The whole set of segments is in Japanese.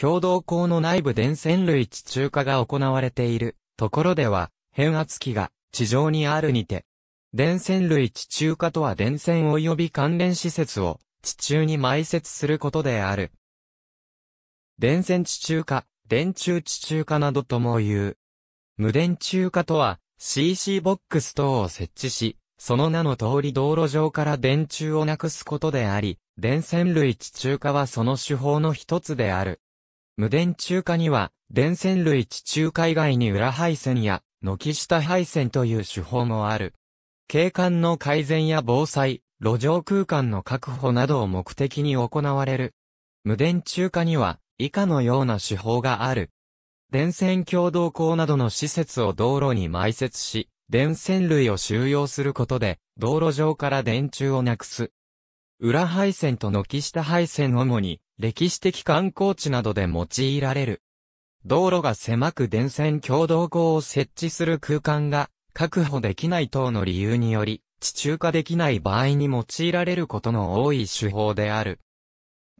共同校の内部電線類地中化が行われているところでは、変圧器が地上にあるにて、電線類地中化とは電線及び関連施設を地中に埋設することである。電線地中化、電柱地中化などとも言う。無電柱化とは CC ボックス等を設置し、その名の通り道路上から電柱をなくすことであり、電線類地中化はその手法の一つである。無電柱化には、電線類地中海外に裏配線や、軒下配線という手法もある。景観の改善や防災、路上空間の確保などを目的に行われる。無電柱化には、以下のような手法がある。電線共同校などの施設を道路に埋設し、電線類を収容することで、道路上から電柱をなくす。裏配線と軒下配線主に、歴史的観光地などで用いられる。道路が狭く電線共同口を設置する空間が確保できない等の理由により、地中化できない場合に用いられることの多い手法である。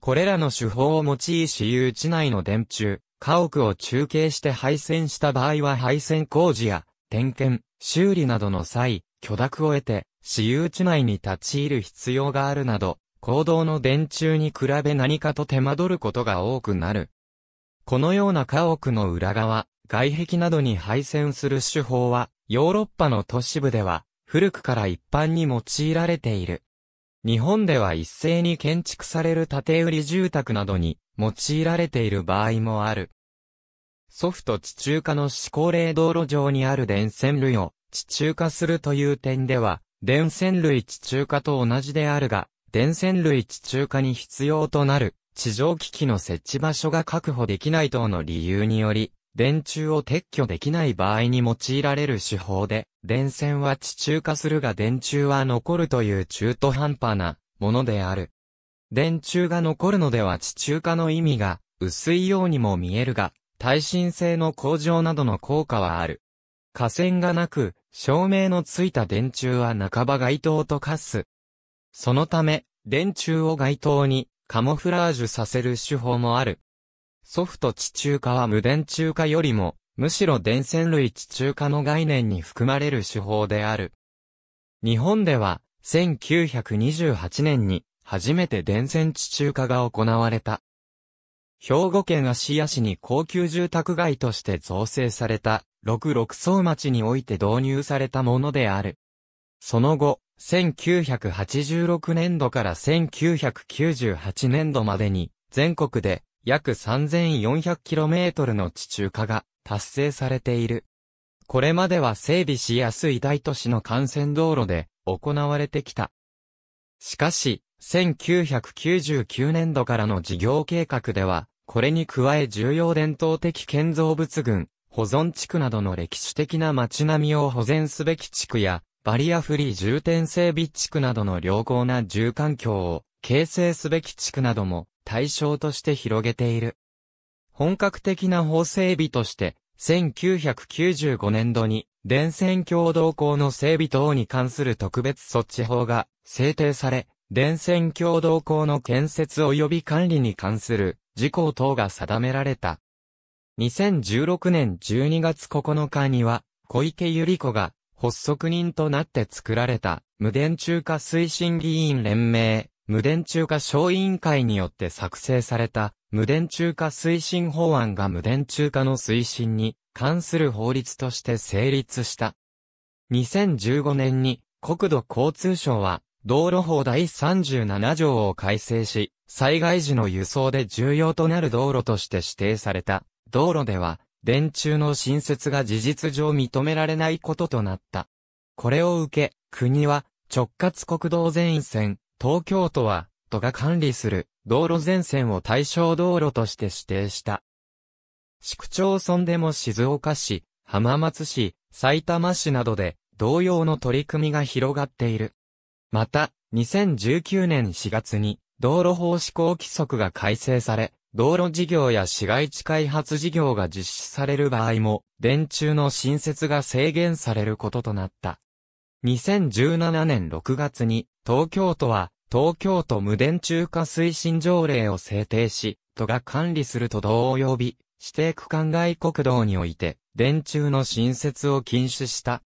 これらの手法を用い私有地内の電柱、家屋を中継して配線した場合は配線工事や点検、修理などの際、許諾を得て、私有地内に立ち入る必要があるなど、行動の電柱に比べ何かと手間取ることが多くなる。このような家屋の裏側、外壁などに配線する手法は、ヨーロッパの都市部では、古くから一般に用いられている。日本では一斉に建築される建売住宅などに用いられている場合もある。ソフト地中化の思行例道路上にある電線類を地中化するという点では、電線類地中化と同じであるが、電線類地中化に必要となる地上機器の設置場所が確保できない等の理由により、電柱を撤去できない場合に用いられる手法で、電線は地中化するが電柱は残るという中途半端なものである。電柱が残るのでは地中化の意味が薄いようにも見えるが、耐震性の向上などの効果はある。架線がなく、照明のついた電柱は半ば街灯と化すそのため、電柱を街灯にカモフラージュさせる手法もある。ソフト地中化は無電柱化よりも、むしろ電線類地中化の概念に含まれる手法である。日本では、1928年に、初めて電線地中化が行われた。兵庫県芦屋市に高級住宅街として造成された、六六層町において導入されたものである。その後、1986年度から1998年度までに、全国で約 3400km の地中化が達成されている。これまでは整備しやすい大都市の幹線道路で行われてきた。しかし、1999年度からの事業計画では、これに加え重要伝統的建造物群、保存地区などの歴史的な街並みを保全すべき地区や、バリアフリー重点整備地区などの良好な住環境を形成すべき地区なども対象として広げている。本格的な法整備として、1995年度に電線共同校の整備等に関する特別措置法が制定され、電線共同校の建設及び管理に関する事項等が定められた。2016年12月9日には、小池百合子が発足人となって作られた、無電中化推進議員連盟、無電中化小委員会によって作成された、無電中化推進法案が無電中化の推進に関する法律として成立した。2015年に国土交通省は道路法第37条を改正し、災害時の輸送で重要となる道路として指定された道路では電柱の新設が事実上認められないこととなった。これを受け、国は直轄国道全線、東京都は、都が管理する道路全線を対象道路として指定した。市区町村でも静岡市、浜松市、埼玉市などで同様の取り組みが広がっている。また、2019年4月に道路法施行規則が改正され、道路事業や市街地開発事業が実施される場合も、電柱の新設が制限されることとなった。2017年6月に、東京都は、東京都無電柱化推進条例を制定し、都が管理する都道及び、指定区間外国道において、電柱の新設を禁止した。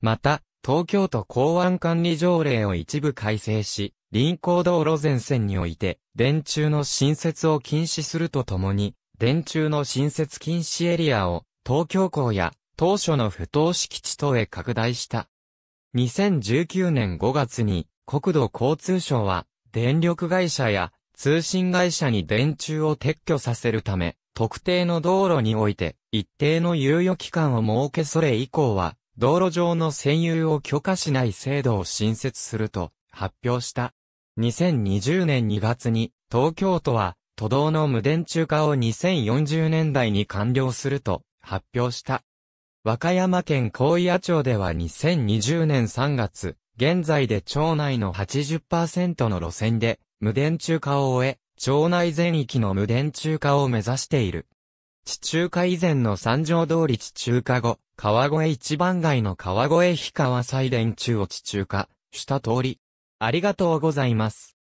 また、東京都公安管理条例を一部改正し、臨港道路全線において、電柱の新設を禁止するとともに、電柱の新設禁止エリアを、東京港や、当初の不当敷地等へ拡大した。2019年5月に、国土交通省は、電力会社や通信会社に電柱を撤去させるため、特定の道路において一定の猶予期間を設けそれ以降は、道路上の占有を許可しない制度を新設すると発表した。2020年2月に、東京都は、都道の無電柱化を2040年代に完了すると発表した。和歌山県高野町では2020年3月、現在で町内の80%の路線で無電柱化を終え、町内全域の無電柱化を目指している。地中化以前の三条通り地中化後、川越一番街の川越日川再電柱を地中化した通り、ありがとうございます。